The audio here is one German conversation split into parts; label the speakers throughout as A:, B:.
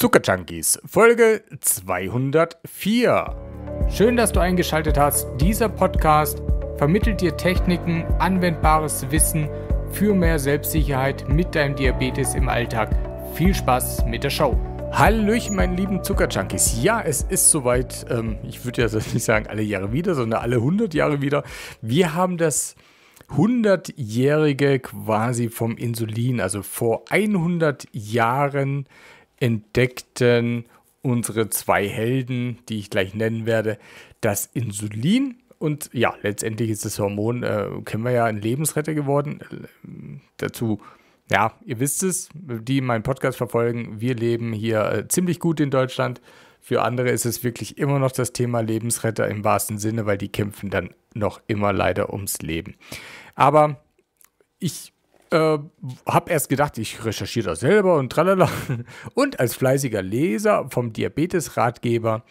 A: Zuckerjunkies, Folge 204. Schön, dass du eingeschaltet hast. Dieser Podcast vermittelt dir Techniken, anwendbares Wissen für mehr Selbstsicherheit mit deinem Diabetes im Alltag. Viel Spaß mit der Show. Hallöchen, meine lieben Zuckerjunkies. Ja, es ist soweit. Ähm, ich würde ja nicht sagen alle Jahre wieder, sondern alle 100 Jahre wieder. Wir haben das 100-jährige quasi vom Insulin, also vor 100 Jahren entdeckten unsere zwei Helden, die ich gleich nennen werde, das Insulin. Und ja, letztendlich ist das Hormon, äh, kennen wir ja, ein Lebensretter geworden. Äh, dazu, ja, ihr wisst es, die meinen Podcast verfolgen, wir leben hier äh, ziemlich gut in Deutschland. Für andere ist es wirklich immer noch das Thema Lebensretter im wahrsten Sinne, weil die kämpfen dann noch immer leider ums Leben. Aber ich äh, hab erst gedacht, ich recherchiere das selber und tralala. Und als fleißiger Leser vom Diabetes-Ratgeber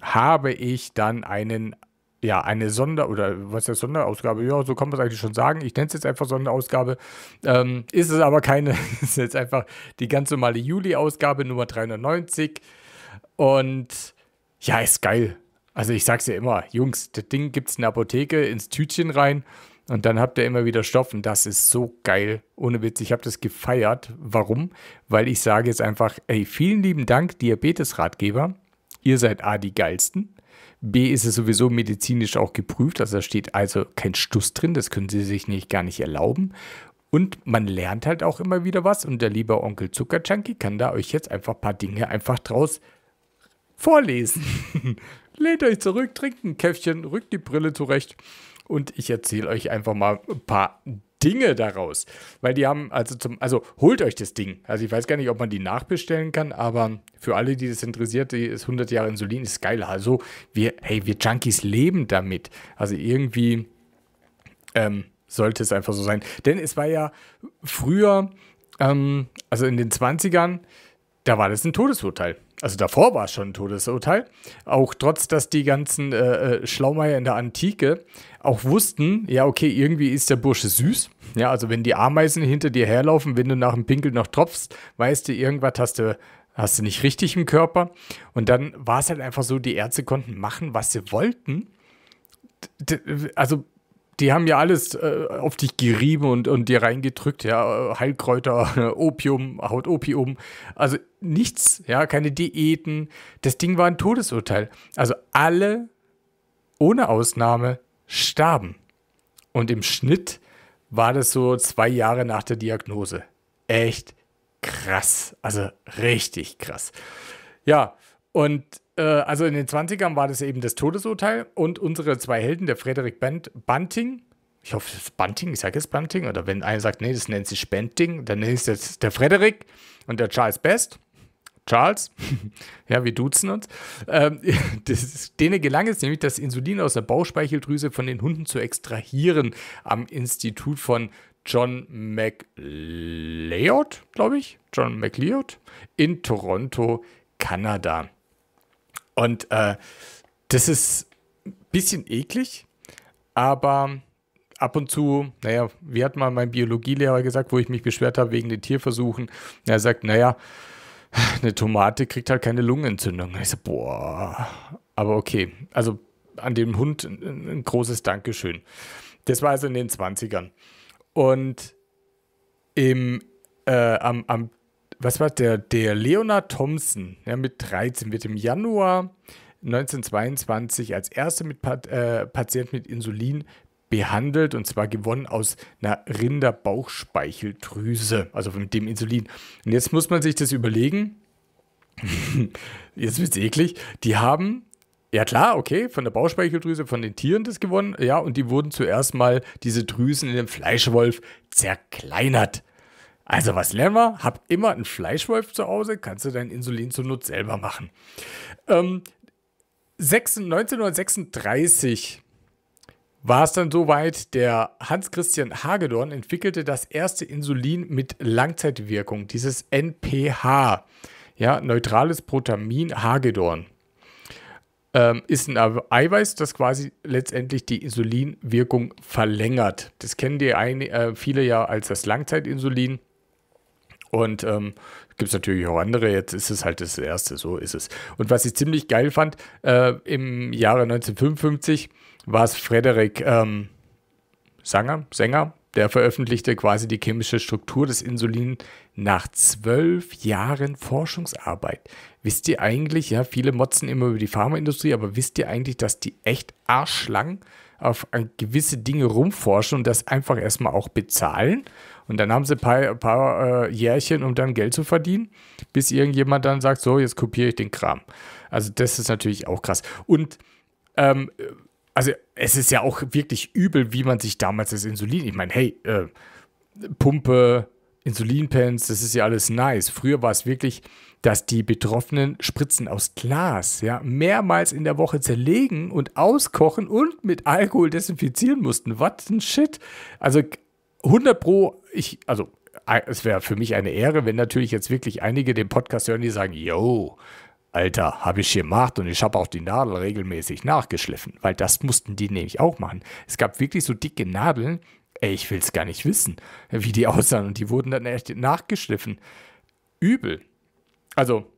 A: habe ich dann einen, ja, eine Sonder- oder was ist das, Sonderausgabe? Ja, so kann man es eigentlich schon sagen. Ich nenne es jetzt einfach Sonderausgabe. Ähm, ist es aber keine, ist jetzt einfach die ganz normale Juli-Ausgabe, Nummer 390. Und ja, ist geil. Also ich sage es ja immer, Jungs, das Ding gibt es in der Apotheke ins Tütchen rein und dann habt ihr immer wieder Stoffen. Das ist so geil. Ohne Witz, ich habe das gefeiert. Warum? Weil ich sage jetzt einfach, ey, vielen lieben Dank, Diabetes-Ratgeber. Ihr seid A, die geilsten. B ist es sowieso medizinisch auch geprüft. Also da steht also kein Stuss drin. Das können sie sich nicht, gar nicht erlauben. Und man lernt halt auch immer wieder was. Und der liebe Onkel Zuckerchunky kann da euch jetzt einfach ein paar Dinge einfach draus vorlesen. Lehnt euch zurück, trinkt ein Käffchen, rückt die Brille zurecht und ich erzähle euch einfach mal ein paar Dinge daraus. Weil die haben, also zum, also holt euch das Ding. Also ich weiß gar nicht, ob man die nachbestellen kann, aber für alle, die das interessiert, die ist 100 Jahre Insulin ist geil. Also wir, hey, wir Junkies leben damit. Also irgendwie ähm, sollte es einfach so sein. Denn es war ja früher, ähm, also in den 20ern, da war das ein Todesurteil also davor war es schon ein Todesurteil, auch trotz, dass die ganzen äh, äh, Schlaumeier in der Antike auch wussten, ja, okay, irgendwie ist der Bursche süß. Ja, also wenn die Ameisen hinter dir herlaufen, wenn du nach dem Pinkel noch tropfst, weißt du, irgendwas hast du hast du nicht richtig im Körper. Und dann war es halt einfach so, die Ärzte konnten machen, was sie wollten. Also die haben ja alles äh, auf dich gerieben und, und dir reingedrückt, ja, Heilkräuter, Opium, Hautopium, also nichts, ja, keine Diäten. Das Ding war ein Todesurteil. Also alle, ohne Ausnahme, starben. Und im Schnitt war das so zwei Jahre nach der Diagnose. Echt krass, also richtig krass. Ja, und äh, also in den 20ern war das eben das Todesurteil und unsere zwei Helden, der Frederik Banting, ich hoffe, das ist Banting, ich sage jetzt Banting, oder wenn einer sagt, nee, das nennt sich Benting, dann ist jetzt der Frederik und der Charles Best. Charles, ja, wir duzen uns. Ähm, das, denen gelang es nämlich, das Insulin aus der Bauchspeicheldrüse von den Hunden zu extrahieren am Institut von John McLeod, glaube ich, John McLeod in Toronto, Kanada. Und äh, das ist ein bisschen eklig, aber ab und zu, naja, wie hat mal mein Biologielehrer gesagt, wo ich mich beschwert habe wegen den Tierversuchen, er sagt, naja, eine Tomate kriegt halt keine Lungenentzündung. Ich so, boah, aber okay. Also an dem Hund ein großes Dankeschön. Das war also in den 20ern. Und im, äh, am, am was war der, der Leonard Thompson, ja, mit 13, wird im Januar 1922 als erster mit Pat, äh, Patient mit Insulin behandelt und zwar gewonnen aus einer Rinderbauchspeicheldrüse, also mit dem Insulin. Und jetzt muss man sich das überlegen. jetzt wird es eklig. Die haben ja klar, okay, von der Bauchspeicheldrüse, von den Tieren das gewonnen, ja, und die wurden zuerst mal diese Drüsen in dem Fleischwolf zerkleinert. Also, was lernen wir? Hab immer einen Fleischwolf zu Hause, kannst du dein Insulin zur Not selber machen. Ähm, 1936 war es dann soweit, der Hans-Christian Hagedorn entwickelte das erste Insulin mit Langzeitwirkung, dieses NPH, ja, neutrales Protamin Hagedorn. Ähm, ist ein Eiweiß, das quasi letztendlich die Insulinwirkung verlängert. Das kennen die ein, äh, viele ja als das Langzeitinsulin. Und ähm, gibt es natürlich auch andere. Jetzt ist es halt das erste, so ist es. Und was ich ziemlich geil fand, äh, im Jahre 1955 war es Frederik ähm, Sanger, Sänger, der veröffentlichte quasi die chemische Struktur des Insulin nach zwölf Jahren Forschungsarbeit. Wisst ihr eigentlich, ja, viele motzen immer über die Pharmaindustrie, aber wisst ihr eigentlich, dass die echt arschlang auf gewisse Dinge rumforschen und das einfach erstmal auch bezahlen. Und dann haben sie ein paar, ein paar äh, Jährchen, um dann Geld zu verdienen, bis irgendjemand dann sagt, so, jetzt kopiere ich den Kram. Also das ist natürlich auch krass. Und ähm, also es ist ja auch wirklich übel, wie man sich damals das Insulin, ich meine, hey, äh, Pumpe, Insulinpens, das ist ja alles nice. Früher war es wirklich, dass die Betroffenen Spritzen aus Glas ja, mehrmals in der Woche zerlegen und auskochen und mit Alkohol desinfizieren mussten. What ein Shit. Also 100 Pro, ich, also es wäre für mich eine Ehre, wenn natürlich jetzt wirklich einige den Podcast hören, die sagen, yo, Alter, habe ich gemacht und ich habe auch die Nadel regelmäßig nachgeschliffen, weil das mussten die nämlich auch machen. Es gab wirklich so dicke Nadeln, Ey, ich will es gar nicht wissen, wie die aussahen. Und die wurden dann echt nachgeschliffen. Übel. Also,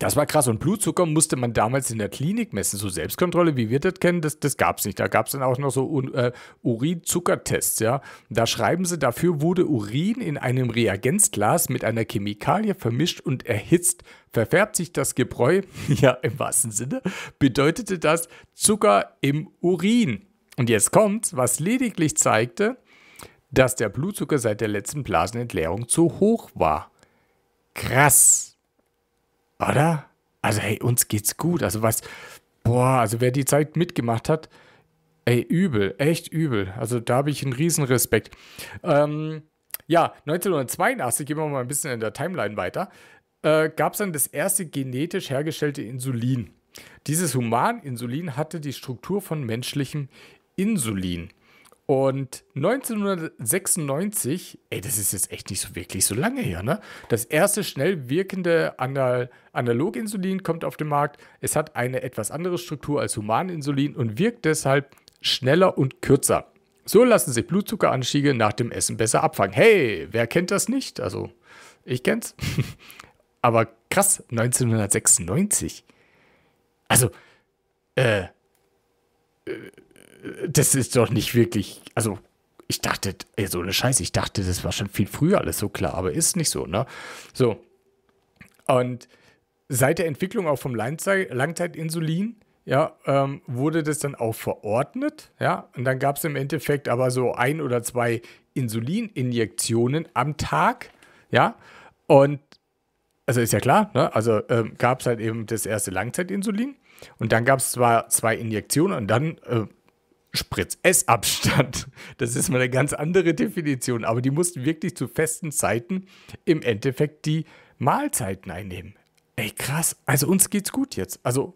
A: das war krass. Und Blutzucker musste man damals in der Klinik messen. So Selbstkontrolle, wie wir das kennen, das, das gab es nicht. Da gab es dann auch noch so äh, Urin-Zuckertests. Ja? Da schreiben sie, dafür wurde Urin in einem Reagenzglas mit einer Chemikalie vermischt und erhitzt. Verfärbt sich das Gebräu, ja im wahrsten Sinne, bedeutete das Zucker im Urin. Und jetzt kommt's, was lediglich zeigte, dass der Blutzucker seit der letzten Blasenentleerung zu hoch war. Krass. Oder? Also hey, uns geht's gut. Also was, boah, also wer die Zeit mitgemacht hat, ey, übel, echt übel. Also da habe ich einen riesen Respekt. Ähm, ja, 1982, gehen wir mal ein bisschen in der Timeline weiter, äh, gab es dann das erste genetisch hergestellte Insulin. Dieses Humaninsulin hatte die Struktur von menschlichem Insulin. Und 1996, ey, das ist jetzt echt nicht so wirklich so lange her, ne? Das erste schnell wirkende Anal Analoginsulin kommt auf den Markt. Es hat eine etwas andere Struktur als Humaninsulin und wirkt deshalb schneller und kürzer. So lassen sich Blutzuckeranstiege nach dem Essen besser abfangen. Hey, wer kennt das nicht? Also, ich kenn's. Aber krass, 1996. Also, äh, äh das ist doch nicht wirklich, also ich dachte, ey, so eine Scheiße, ich dachte, das war schon viel früher alles so klar, aber ist nicht so, ne? So. Und seit der Entwicklung auch vom Langzeitinsulin, ja, ähm, wurde das dann auch verordnet, ja, und dann gab es im Endeffekt aber so ein oder zwei Insulininjektionen am Tag, ja, und also ist ja klar, ne? also ähm, gab es halt eben das erste Langzeitinsulin und dann gab es zwar zwei Injektionen und dann äh, spritz Spritzessabstand. Das ist mal eine ganz andere Definition, aber die mussten wirklich zu festen Zeiten im Endeffekt die Mahlzeiten einnehmen. Ey, krass. Also uns geht's gut jetzt. Also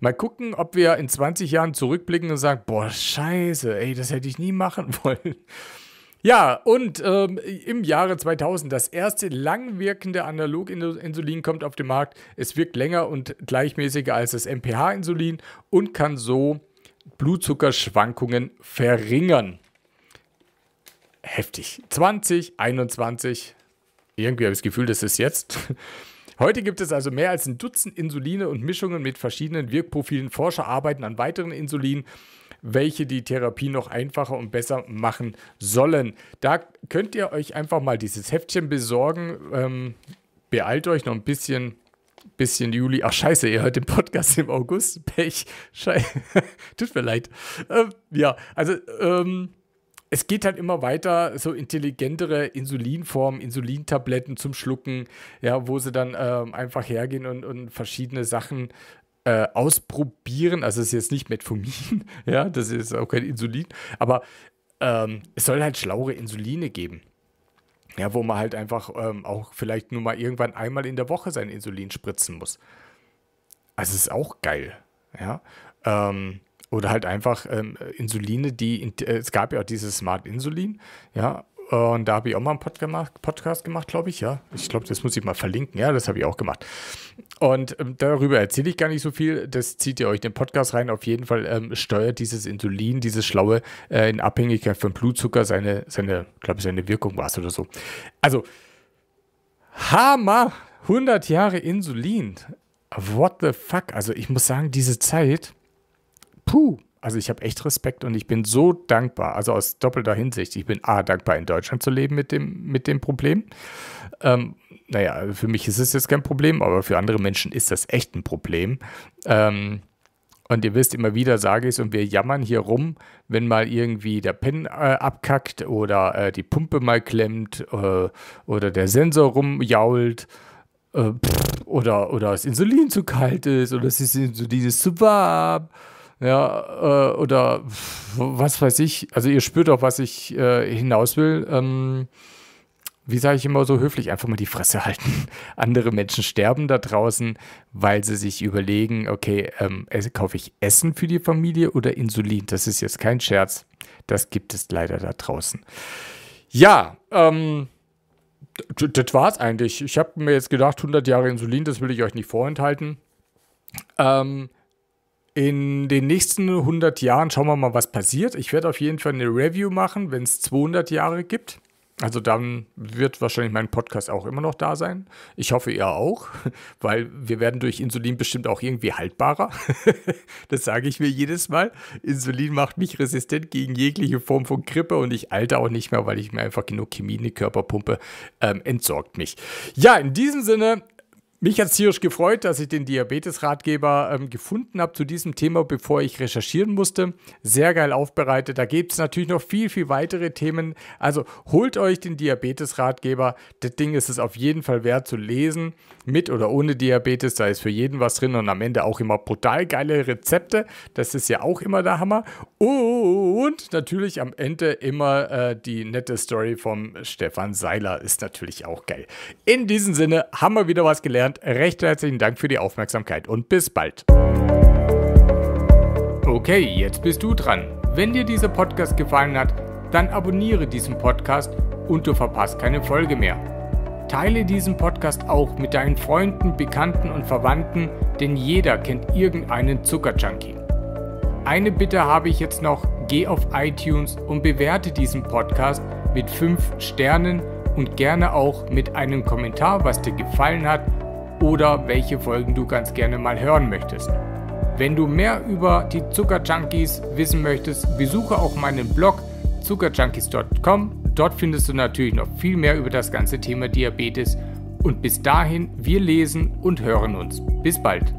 A: mal gucken, ob wir in 20 Jahren zurückblicken und sagen, boah, scheiße, ey, das hätte ich nie machen wollen. Ja, und ähm, im Jahre 2000, das erste langwirkende Analoginsulin kommt auf den Markt. Es wirkt länger und gleichmäßiger als das MPH-Insulin und kann so Blutzuckerschwankungen verringern. Heftig. 20, 21. Irgendwie habe ich das Gefühl, das ist jetzt. Heute gibt es also mehr als ein Dutzend Insuline und Mischungen mit verschiedenen Wirkprofilen. Forscher arbeiten an weiteren Insulinen, welche die Therapie noch einfacher und besser machen sollen. Da könnt ihr euch einfach mal dieses Heftchen besorgen. Ähm, beeilt euch noch ein bisschen bisschen Juli. Ach, scheiße, ihr hört den Podcast im August. Pech. Scheiße. Tut mir leid. Ähm, ja, also ähm, es geht halt immer weiter, so intelligentere Insulinformen, Insulintabletten zum Schlucken, ja, wo sie dann ähm, einfach hergehen und, und verschiedene Sachen äh, ausprobieren. Also es ist jetzt nicht Metformin, ja, das ist auch kein Insulin, aber ähm, es soll halt schlauere Insuline geben. Ja, wo man halt einfach ähm, auch vielleicht nur mal irgendwann einmal in der Woche sein Insulin spritzen muss. Also es ist auch geil. Ja. Ähm, oder halt einfach ähm, Insuline, die, in, äh, es gab ja auch dieses Smart Insulin, ja, und da habe ich auch mal einen Pod gemacht, Podcast gemacht, glaube ich, ja. Ich glaube, das muss ich mal verlinken. Ja, das habe ich auch gemacht. Und ähm, darüber erzähle ich gar nicht so viel. Das zieht ihr euch den Podcast rein. Auf jeden Fall ähm, steuert dieses Insulin, dieses Schlaue äh, in Abhängigkeit von Blutzucker seine, seine glaube seine Wirkung war es oder so. Also, Hammer! 100 Jahre Insulin. What the fuck? Also, ich muss sagen, diese Zeit, puh, also ich habe echt Respekt und ich bin so dankbar, also aus doppelter Hinsicht. Ich bin A, dankbar, in Deutschland zu leben mit dem, mit dem Problem. Ähm, naja, für mich ist es jetzt kein Problem, aber für andere Menschen ist das echt ein Problem. Ähm, und ihr wisst, immer wieder sage ich es und wir jammern hier rum, wenn mal irgendwie der Pen äh, abkackt oder äh, die Pumpe mal klemmt äh, oder der Sensor rumjault äh, oder, oder das Insulin zu kalt ist oder es Insulin ist zu warm ja, äh, oder was weiß ich. Also ihr spürt auch, was ich äh, hinaus will. Ähm, wie sage ich immer so höflich, einfach mal die Fresse halten. Andere Menschen sterben da draußen, weil sie sich überlegen, okay, ähm, kaufe ich Essen für die Familie oder Insulin? Das ist jetzt kein Scherz. Das gibt es leider da draußen. Ja, ähm, das es eigentlich. Ich habe mir jetzt gedacht, 100 Jahre Insulin, das will ich euch nicht vorenthalten. Ähm, in den nächsten 100 Jahren schauen wir mal, was passiert. Ich werde auf jeden Fall eine Review machen, wenn es 200 Jahre gibt. Also dann wird wahrscheinlich mein Podcast auch immer noch da sein. Ich hoffe, ihr auch, weil wir werden durch Insulin bestimmt auch irgendwie haltbarer. das sage ich mir jedes Mal. Insulin macht mich resistent gegen jegliche Form von Grippe und ich alte auch nicht mehr, weil ich mir einfach genug Chemie in die Körper pumpe. Ähm, entsorgt mich. Ja, in diesem Sinne, mich hat es tierisch gefreut, dass ich den Diabetes-Ratgeber ähm, gefunden habe zu diesem Thema, bevor ich recherchieren musste. Sehr geil aufbereitet. Da gibt es natürlich noch viel, viel weitere Themen. Also holt euch den Diabetes-Ratgeber. Das Ding ist es auf jeden Fall wert zu lesen. Mit oder ohne Diabetes, da ist für jeden was drin und am Ende auch immer brutal geile Rezepte. Das ist ja auch immer der Hammer. Und natürlich am Ende immer äh, die nette Story vom Stefan Seiler. Ist natürlich auch geil. In diesem Sinne haben wir wieder was gelernt. Bernd, recht herzlichen Dank für die Aufmerksamkeit und bis bald. Okay, jetzt bist du dran. Wenn dir dieser Podcast gefallen hat, dann abonniere diesen Podcast und du verpasst keine Folge mehr. Teile diesen Podcast auch mit deinen Freunden, Bekannten und Verwandten, denn jeder kennt irgendeinen Zuckerjunkie. Eine Bitte habe ich jetzt noch, geh auf iTunes und bewerte diesen Podcast mit 5 Sternen und gerne auch mit einem Kommentar, was dir gefallen hat oder welche Folgen du ganz gerne mal hören möchtest. Wenn du mehr über die Zuckerjunkies wissen möchtest, besuche auch meinen Blog zuckerjunkies.com. Dort findest du natürlich noch viel mehr über das ganze Thema Diabetes. Und bis dahin, wir lesen und hören uns. Bis bald.